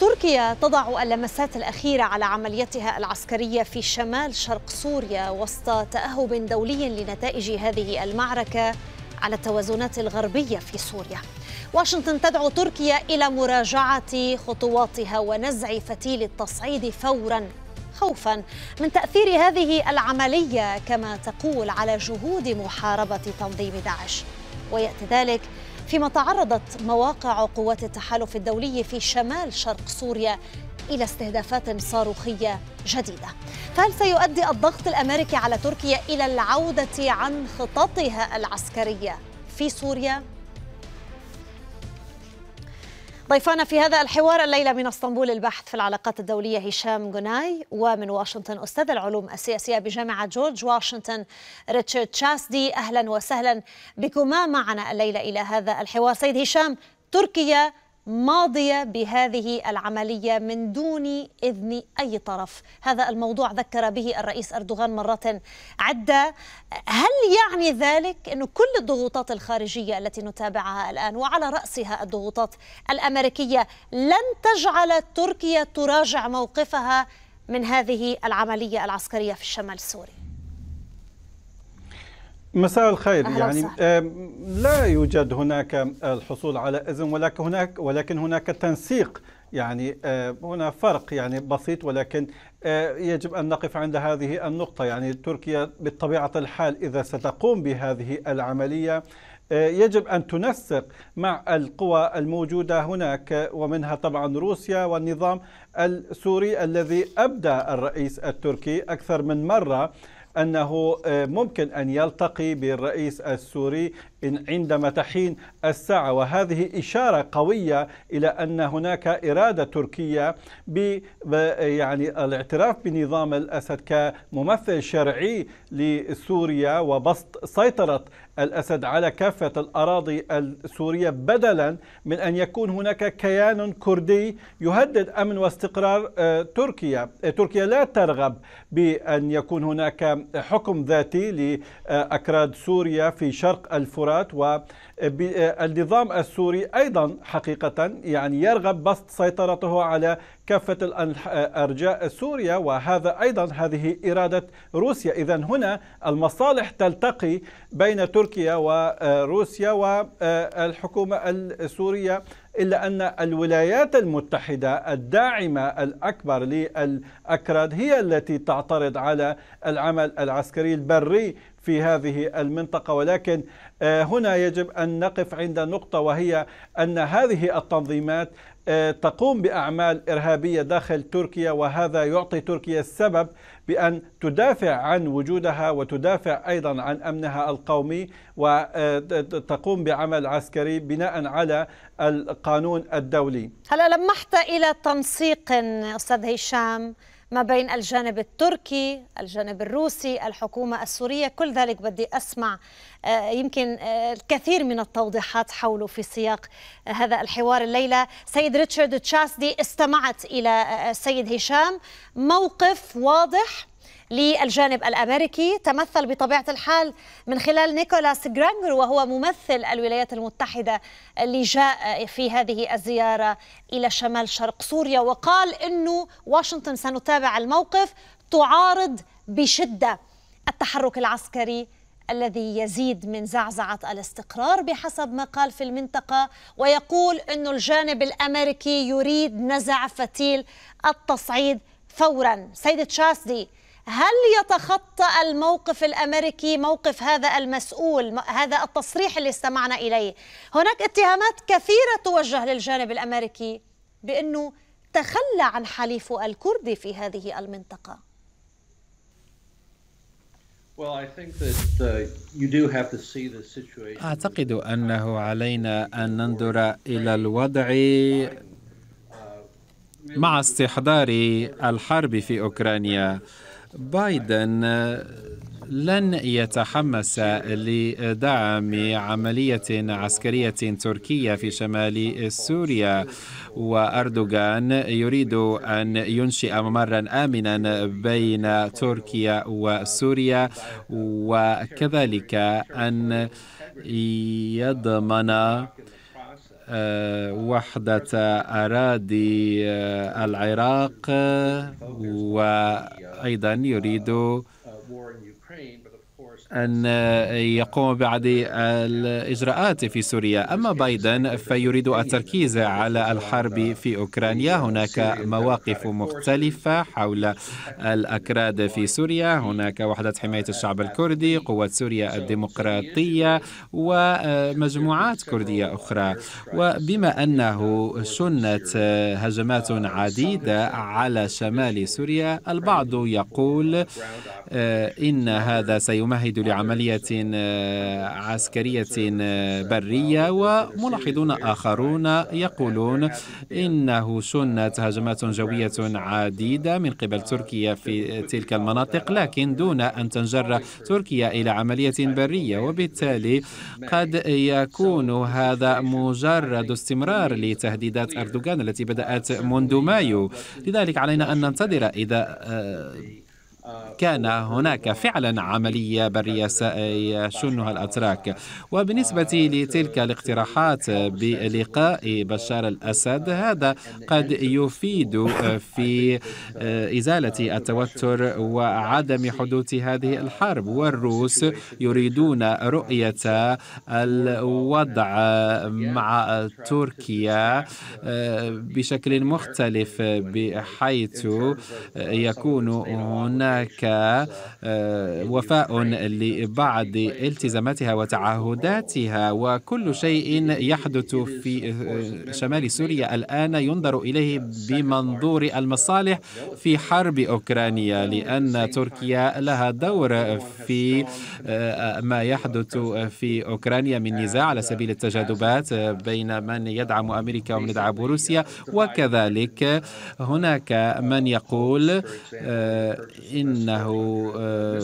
تركيا تضع اللمسات الأخيرة على عمليتها العسكرية في شمال شرق سوريا وسط تأهب دولي لنتائج هذه المعركة على التوازنات الغربية في سوريا واشنطن تدعو تركيا إلى مراجعة خطواتها ونزع فتيل التصعيد فوراً خوفا من تأثير هذه العملية كما تقول على جهود محاربة تنظيم داعش ويأتي ذلك فيما تعرضت مواقع قوات التحالف الدولي في شمال شرق سوريا إلى استهدافات صاروخية جديدة فهل سيؤدي الضغط الأمريكي على تركيا إلى العودة عن خططها العسكرية في سوريا؟ ضيفانا في هذا الحوار الليلة من اسطنبول البحث في العلاقات الدولية هشام جوناي ومن واشنطن أستاذ العلوم السياسية بجامعة جورج واشنطن ريتشارد شاسدي أهلا وسهلا بكما معنا الليلة إلى هذا الحوار سيد هشام تركيا ماضيه بهذه العمليه من دون اذن اي طرف، هذا الموضوع ذكر به الرئيس اردوغان مرات عده، هل يعني ذلك انه كل الضغوطات الخارجيه التي نتابعها الان وعلى راسها الضغوطات الامريكيه لن تجعل تركيا تراجع موقفها من هذه العمليه العسكريه في الشمال السوري؟ مساء الخير يعني لا يوجد هناك الحصول على اذن ولكن هناك ولكن هناك تنسيق يعني هنا فرق يعني بسيط ولكن يجب أن نقف عند هذه النقطة يعني تركيا بطبيعة الحال إذا ستقوم بهذه العملية يجب أن تنسق مع القوى الموجودة هناك ومنها طبعا روسيا والنظام السوري الذي أبدى الرئيس التركي أكثر من مرة أنه آه، ممكن أن يلتقي بالرئيس السوري عندما تحين الساعة وهذه إشارة قوية إلى أن هناك إرادة تركية ب يعني الاعتراف بنظام الأسد كممثل شرعي لسوريا وبسط سيطرة الأسد على كافة الأراضي السورية بدلا من أن يكون هناك كيان كردي يهدد أمن واستقرار آه، تركيا آه، تركيا لا ترغب بأن يكون هناك حكم ذاتي لأكراد سوريا في شرق الفرات الثورات والنظام آه، السوري أيضا حقيقة يعني يرغب بسط سيطرته على كافة آه، أرجاء سوريا وهذا أيضا هذه إرادة روسيا إذا هنا المصالح تلتقي بين تركيا وروسيا آه، والحكومة السورية إلا أن الولايات المتحدة الداعمة الأكبر للأكراد هي التي تعترض على العمل العسكري البري في هذه المنطقة ولكن آه، هنا يجب أن نقف عند نقطة وهي أن هذه التنظيمات آه، تقوم بأعمال إرهابية داخل تركيا وهذا يعطي تركيا السبب بأن تدافع عن وجودها وتدافع أيضا عن أمنها القومي وتقوم آه، بعمل عسكري بناء على القانون الدولي هلا لمحت إلى تنسيق أستاذ هشام ما بين الجانب التركي الجانب الروسي الحكومة السورية كل ذلك بدي أسمع آه، يمكن آه، الكثير من التوضيحات حوله في سياق آه، هذا الحوار الليلة سيد ريتشارد تشاسدي استمعت إلى السيد هشام موقف واضح للجانب الامريكي تمثل بطبيعه الحال من خلال نيكولاس جرانجر وهو ممثل الولايات المتحده اللي جاء في هذه الزياره الى شمال شرق سوريا وقال انه واشنطن سنتابع الموقف تعارض بشده التحرك العسكري الذي يزيد من زعزعة الاستقرار بحسب ما قال في المنطقة ويقول أن الجانب الأمريكي يريد نزع فتيل التصعيد فورا سيدة شاسدي هل يتخطى الموقف الامريكي موقف هذا المسؤول هذا التصريح اللي استمعنا اليه هناك اتهامات كثيره توجه للجانب الامريكي بانه تخلى عن حليفه الكردي في هذه المنطقه uh, اعتقد انه علينا ان ننظر الى الوضع uh, مع استحضار الحرب في اوكرانيا بايدن لن يتحمس لدعم عملية عسكرية تركية في شمال سوريا وأردوغان يريد أن ينشئ ممرا آمنا بين تركيا وسوريا وكذلك أن يضمن وحدة أراضي آه، العراق وأيضا يريد أن يقوم بعد الإجراءات في سوريا أما بايدن فيريد التركيز على الحرب في أوكرانيا هناك مواقف مختلفة حول الأكراد في سوريا هناك وحدة حماية الشعب الكردي قوة سوريا الديمقراطية ومجموعات كردية أخرى وبما أنه شنت هجمات عديدة على شمال سوريا البعض يقول آه، إن هذا سيمهد لعملية آه، عسكرية آه، برية وملاحظون آخرون يقولون إنه شنت هجمات جوية عديدة من قبل تركيا في تلك المناطق لكن دون أن تنجر تركيا إلى عملية برية وبالتالي قد يكون هذا مجرد استمرار لتهديدات أردوغان التي بدأت منذ مايو لذلك علينا أن ننتظر إذا آه، كان هناك فعلا عملية برية سيشنها الأتراك وبالنسبة لتلك الاقتراحات بلقاء بشار الأسد هذا قد يفيد في إزالة التوتر وعدم حدوث هذه الحرب والروس يريدون رؤية الوضع مع تركيا آه، بشكل مختلف بحيث يكون هناك هناك آه، وفاء لبعض التزاماتها وتعهداتها وكل شيء يحدث في آه، شمال سوريا الآن ينظر إليه بمنظور المصالح في حرب أوكرانيا لأن تركيا لها دور في آه، ما يحدث في أوكرانيا من نزاع على سبيل التجاذبات بين من يدعم أمريكا ومن يدعم روسيا وكذلك هناك من يقول إن انه آه،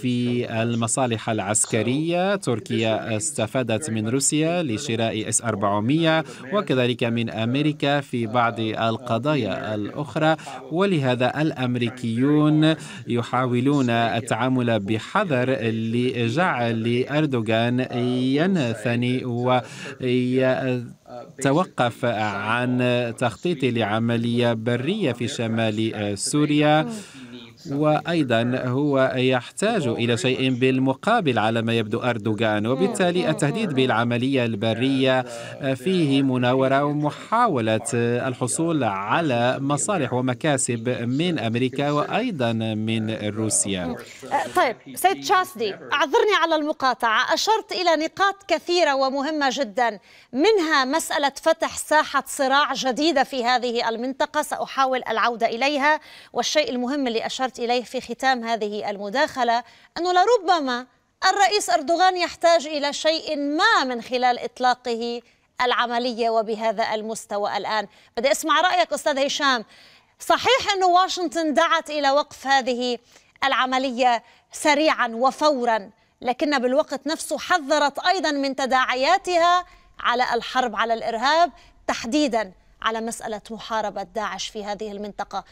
في المصالح العسكريه تركيا استفادت من روسيا لشراء اس 400 وكذلك من امريكا في بعض القضايا الاخرى ولهذا الامريكيون يحاولون التعامل بحذر لجعل اردوغان ينثني ويتوقف عن تخطيط لعمليه بريه في شمال سوريا وأيضا هو يحتاج إلى شيء بالمقابل على ما يبدو أردوغان وبالتالي التهديد بالعملية البرية فيه مناورة ومحاولة الحصول على مصالح ومكاسب من أمريكا وأيضا من روسيا طيب سيد شاسدي أعذرني على المقاطعة أشرت إلى نقاط كثيرة ومهمة جدا منها مسألة فتح ساحة صراع جديدة في هذه المنطقة سأحاول العودة إليها والشيء المهم اللي أشرت اشرت إليه في ختام هذه المداخلة أنه لربما الرئيس أردوغان يحتاج إلى شيء ما من خلال إطلاقه العملية وبهذا المستوى الآن بدي أسمع رأيك أستاذ هشام صحيح أن واشنطن دعت إلى وقف هذه العملية سريعا وفورا لكن بالوقت نفسه حذرت أيضا من تداعياتها على الحرب على الإرهاب تحديدا على مسألة محاربة داعش في هذه المنطقة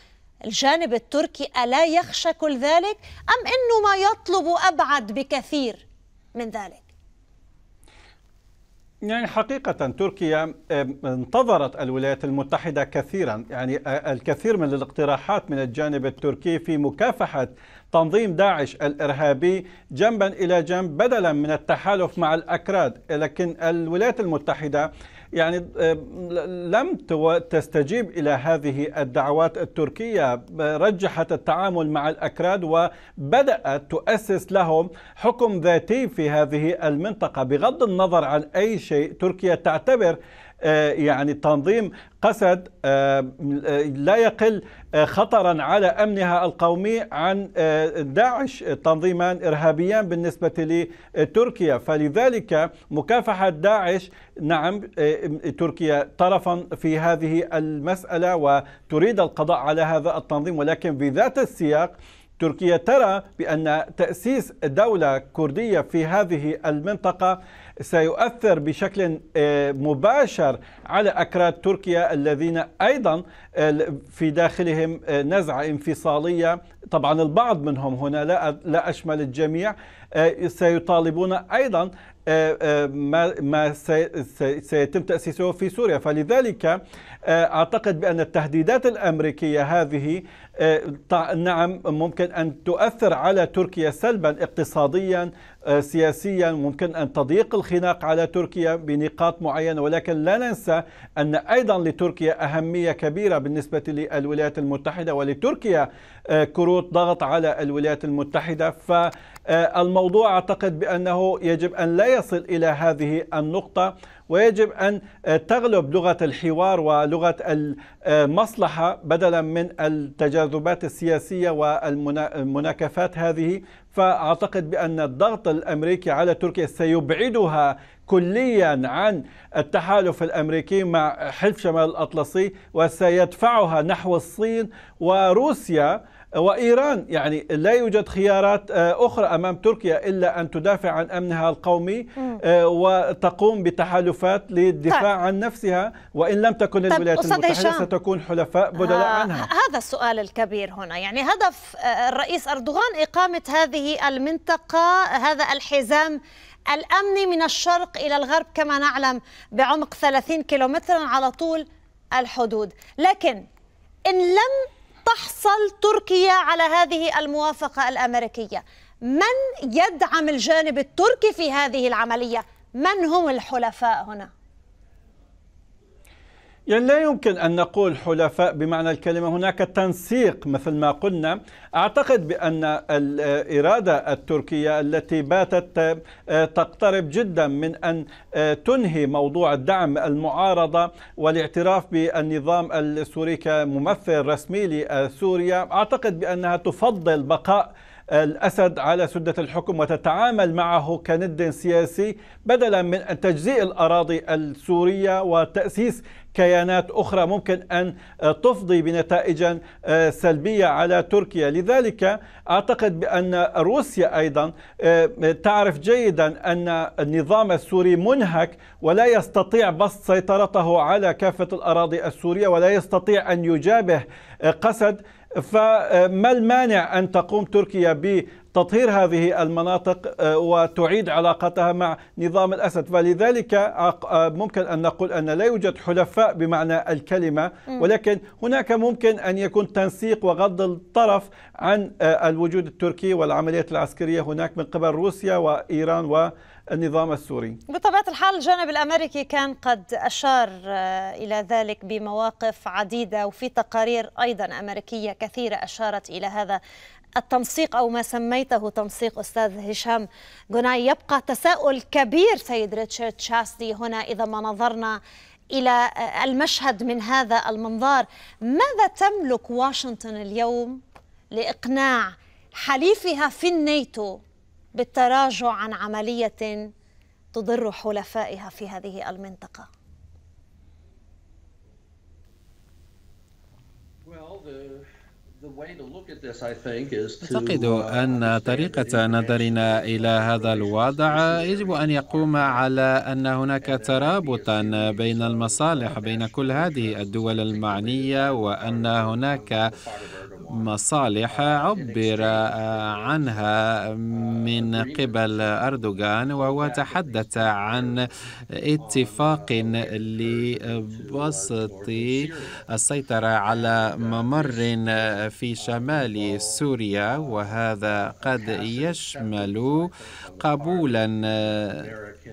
الجانب التركي ألا يخشى كل ذلك أم أنه ما يطلب أبعد بكثير من ذلك يعني حقيقة تركيا انتظرت الولايات المتحدة كثيرا يعني الكثير من الاقتراحات من الجانب التركي في مكافحة تنظيم داعش الإرهابي جنبا إلى جنب بدلا من التحالف مع الأكراد لكن الولايات المتحدة يعني آه، لم تستجيب إلى هذه الدعوات التركية رجحت التعامل مع الأكراد وبدأت تؤسس لهم حكم ذاتي في هذه المنطقة بغض النظر عن أي شيء تركيا تعتبر آه، يعني تنظيم قسد آه، لا يقل آه، خطرا على امنها القومي عن داعش تنظيما ارهابيا بالنسبه لتركيا فلذلك مكافحه داعش نعم تركيا طرفا في هذه المساله وتريد القضاء على هذا التنظيم ولكن في ذات السياق تركيا ترى بأن تأسيس دولة كردية في هذه المنطقة سيؤثر بشكل آه، مباشر على أكراد تركيا الذين أيضا آه، في داخلهم آه، نزعة انفصالية طبعا البعض منهم هنا لا أشمل الجميع سيطالبون أيضا ما ما سيتم تأسيسه في سوريا فلذلك أعتقد بأن التهديدات الأمريكية هذه آه، نعم ممكن أن تؤثر على تركيا سلبا اقتصاديا آه، سياسيا ممكن أن تضيق الخناق على تركيا بنقاط معينة ولكن لا ننسى أن أيضا لتركيا أهمية كبيرة بالنسبة للولايات المتحدة ولتركيا آه، كروت ضغط على الولايات المتحدة آه، الموضوع أعتقد بأنه يجب أن لا يصل إلى هذه النقطة ويجب أن آه، تغلب لغة الحوار ولغة المصلحة آه، بدلا من التجاذبات السياسية والمناكفات هذه فأعتقد بأن الضغط الأمريكي على تركيا سيبعدها كليا عن التحالف الأمريكي مع حلف شمال الأطلسي وسيدفعها نحو الصين وروسيا وإيران يعني لا يوجد خيارات آه، أخرى أمام تركيا إلا أن تدافع عن أمنها القومي آه، وتقوم بتحالفات للدفاع طيب. عن نفسها وإن لم تكن طيب الولايات المتحدة ستكون حلفاء بدلا آه، عنها هذا السؤال الكبير هنا يعني هدف الرئيس أردوغان إقامة هذه المنطقة هذا الحزام الأمني من الشرق إلى الغرب كما نعلم بعمق 30 كيلومترا على طول الحدود لكن إن لم تحصل تركيا على هذه الموافقة الأمريكية من يدعم الجانب التركي في هذه العملية؟ من هم الحلفاء هنا؟ يعني لا يمكن أن نقول حلفاء بمعنى الكلمة هناك تنسيق مثل ما قلنا أعتقد بأن الإرادة التركية التي باتت آه، تقترب جدا من أن آه، تنهي موضوع الدعم المعارضة والاعتراف بالنظام السوري كممثل رسمي لسوريا أعتقد بأنها تفضل بقاء الأسد على سدة الحكم وتتعامل معه كند سياسي بدلا من تجزيء الأراضي السورية وتأسيس كيانات أخرى ممكن أن آه، تفضي بنتائج آه، سلبية على تركيا لذلك أعتقد بأن روسيا أيضا آه، تعرف جيدا أن النظام السوري منهك ولا يستطيع بسط سيطرته على كافة الأراضي السورية ولا يستطيع أن يجابه قسد فما المانع أن تقوم تركيا بتطهير هذه المناطق آه، وتعيد علاقتها مع نظام الأسد فلذلك آه، آه، ممكن أن نقول أن لا يوجد حلفاء بمعنى الكلمة ولكن هناك ممكن أن يكون تنسيق وغض الطرف عن الوجود التركي والعمليات العسكرية هناك من قبل روسيا وإيران و النظام السوري بطبيعة الحال الجانب الأمريكي كان قد أشار آه، إلى ذلك بمواقف عديدة وفي تقارير أيضا أمريكية كثيرة أشارت إلى هذا التنسيق أو ما سميته تنسيق أستاذ هشام جناي يبقى تساؤل كبير سيد ريتشارد شاستي هنا إذا ما نظرنا إلى آه، المشهد من هذا المنظار ماذا تملك واشنطن اليوم لإقناع حليفها في الناتو بالتراجع عن عملية تضر حلفائها في هذه المنطقة؟ أعتقد uh, أن طريقة نظرنا إلى هذا الوضع يجب أن يقوم على أن هناك ترابطا بين المصالح بين كل هذه الدول المعنية وأن هناك مصالح عبر عنها من قبل أردوغان وهو تحدث عن اتفاق لبسط السيطرة على ممر في شمال سوريا وهذا قد يشمل قبولا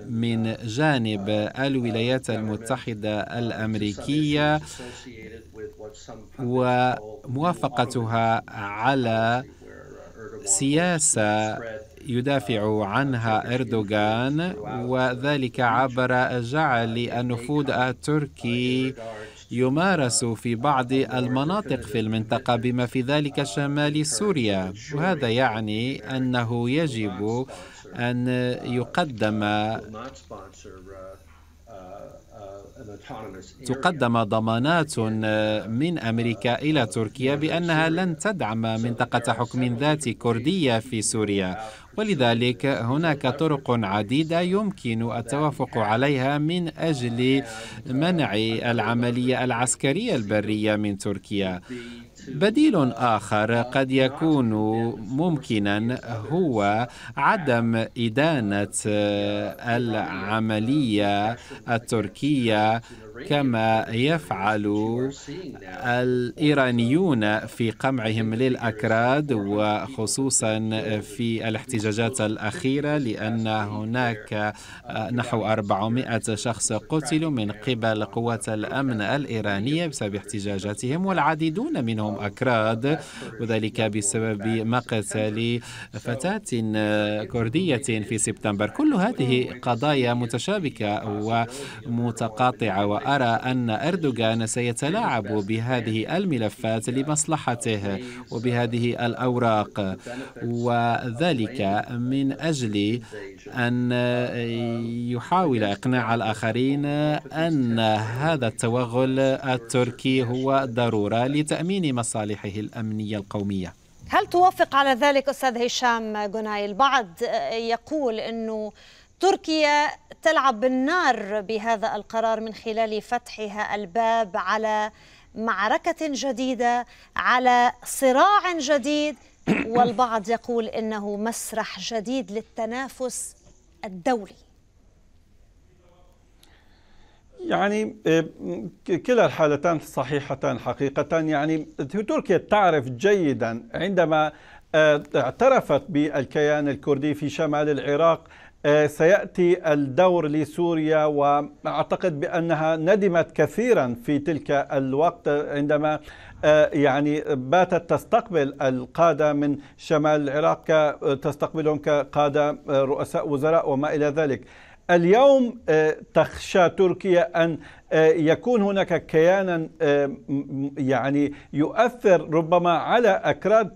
من جانب الولايات المتحدة الأمريكية وموافقتها على سياسة يدافع عنها إردوغان وذلك عبر جعل النفوذ التركي يمارس في بعض المناطق في المنطقة بما في ذلك شمال سوريا وهذا يعني أنه يجب أن يقدم تقدم ضمانات آه، من أمريكا إلى تركيا بأنها لن تدعم منطقة حكم ذاتي كردية في سوريا ولذلك هناك طرق عديدة يمكن التوافق عليها من أجل منع العملية العسكرية البرية من تركيا بديل آخر قد يكون ممكنا هو عدم إدانة العملية التركية كما يفعل الإيرانيون في قمعهم للأكراد وخصوصا في الاحتجاجات الأخيرة لأن هناك نحو 400 شخص قتلوا من قبل قوات الأمن الإيرانية بسبب احتجاجاتهم والعديدون منهم أكراد وذلك بسبب مقتل فتاة كردية في سبتمبر كل هذه قضايا متشابكة ومتقاطعة أرى أن أردوغان سيتلاعب بهذه الملفات لمصلحته وبهذه الأوراق وذلك من أجل أن يحاول إقناع الآخرين أن هذا التوغل التركي هو ضرورة لتأمين مصالحه الأمنية القومية هل توافق على ذلك أستاذ هشام جناي البعض يقول أنه تركيا تلعب بالنار بهذا القرار من خلال فتحها الباب على معركة جديدة على صراع جديد والبعض يقول إنه مسرح جديد للتنافس الدولي يعني إيه، كلا الحالتان صحيحتان حقيقة يعني تركيا تعرف جيدا عندما آه، اعترفت بالكيان الكردي في شمال العراق آه، سيأتي الدور لسوريا وأعتقد بأنها ندمت كثيرا في تلك الوقت عندما آه، يعني باتت تستقبل القادة من شمال العراق تستقبلهم كقادة آه، رؤساء وزراء وما إلى ذلك اليوم آه، تخشى تركيا أن آه، يكون هناك كيانا آه، يعني يؤثر ربما على أكراد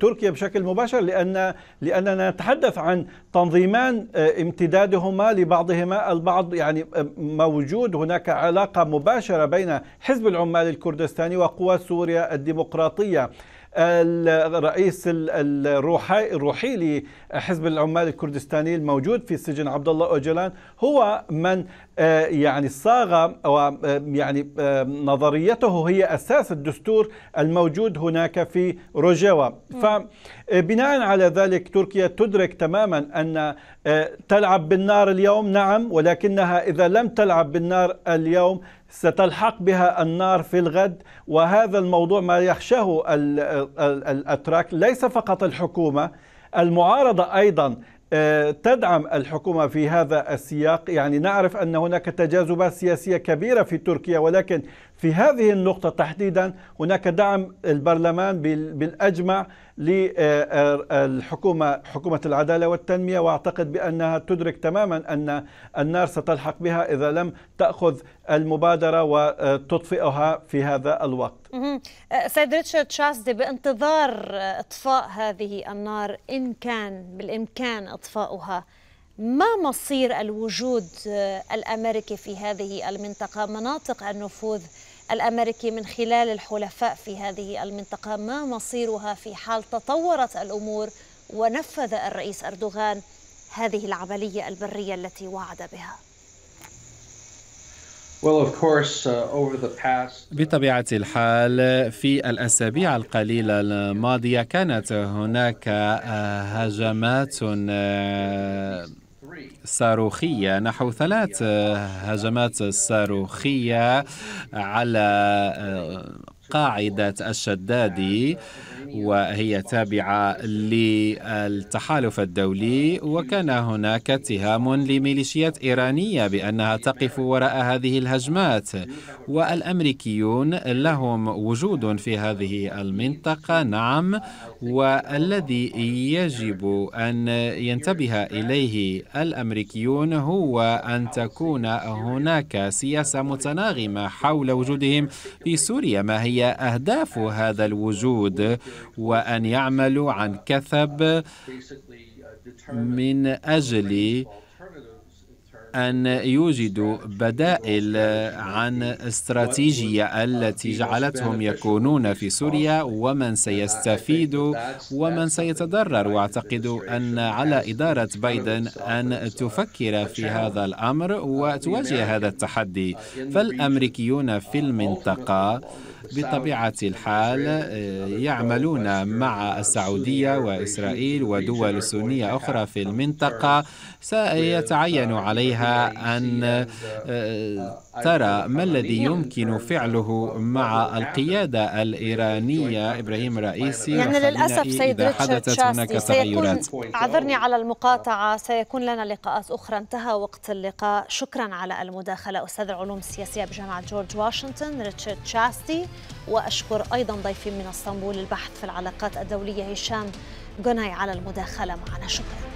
تركيا بشكل مباشر لأن لأننا نتحدث عن تنظيمان امتدادهما لبعضهما البعض يعني موجود هناك علاقة مباشرة بين حزب العمال الكردستاني وقوى سوريا الديمقراطية الرئيس الروحي لحزب العمال الكردستاني الموجود في سجن عبد الله اوجلان هو من آه، يعني الصاغة أو آه، يعني آه، نظريته هي أساس الدستور الموجود هناك في روجوا فبناء على ذلك تركيا تدرك تماما أن تلعب بالنار اليوم نعم ولكنها إذا لم تلعب بالنار اليوم ستلحق بها النار في الغد وهذا الموضوع ما يخشاه الأتراك ليس فقط الحكومة المعارضة أيضا آه، تدعم الحكومة في هذا السياق يعني نعرف أن هناك تجاذبات سياسية كبيرة في تركيا ولكن في هذه النقطة تحديدا هناك دعم البرلمان بالأجمع للحكومة آه، آه، حكومة العدالة والتنمية وأعتقد بأنها تدرك تماما أن النار ستلحق بها إذا لم تأخذ المبادرة وتطفئها في هذا الوقت آه، سيد ريتشارد شاسدي بانتظار إطفاء هذه النار إن كان بالإمكان إطفاؤها ما مصير الوجود الامريكي في هذه المنطقه مناطق النفوذ الأمريكي من خلال الحلفاء في هذه المنطقة ما مصيرها في حال تطورت الأمور ونفذ الرئيس أردوغان هذه العملية البرية التي وعد بها uh, uh, بطبيعة الحال في الأسابيع القليلة الماضية كانت هناك آه، هجمات آه، صاروخية نحو ثلاث هجمات صاروخية على قاعدة الشدادي وهي تابعة للتحالف الدولي وكان هناك اتهام لميليشيات إيرانية بأنها تقف وراء هذه الهجمات والأمريكيون لهم وجود في هذه المنطقة نعم والذي يجب أن ينتبه إليه الأمريكيون هو أن تكون هناك سياسة متناغمة حول وجودهم في سوريا ما هي أهداف هذا الوجود وأن يعملوا عن كثب من أجل أن يوجدوا بدائل عن استراتيجية التي جعلتهم يكونون في سوريا ومن سيستفيد ومن سيتضرر وأعتقد أن على إدارة بايدن أن تفكر في هذا الأمر وتواجه هذا التحدي فالأمريكيون في المنطقة بطبيعة الحال آه، يعملون مع السعودية وإسرائيل ودول سنية أخرى في المنطقة سيتعين عليها أن آه، ترى ما الذي يمكن فعله مع القيادة الإيرانية إبراهيم رئيسي يعني للأسف سيد ريتشارد حدثت هناك تغيرات عذرني على المقاطعة سيكون لنا لقاءات أخرى انتهى وقت اللقاء شكرا على المداخلة أستاذ العلوم السياسية بجامعة جورج واشنطن ريتشارد شاستي وأشكر أيضا ضيفي من اسطنبول البحث في العلاقات الدولية هشام جناي على المداخلة معنا شكرا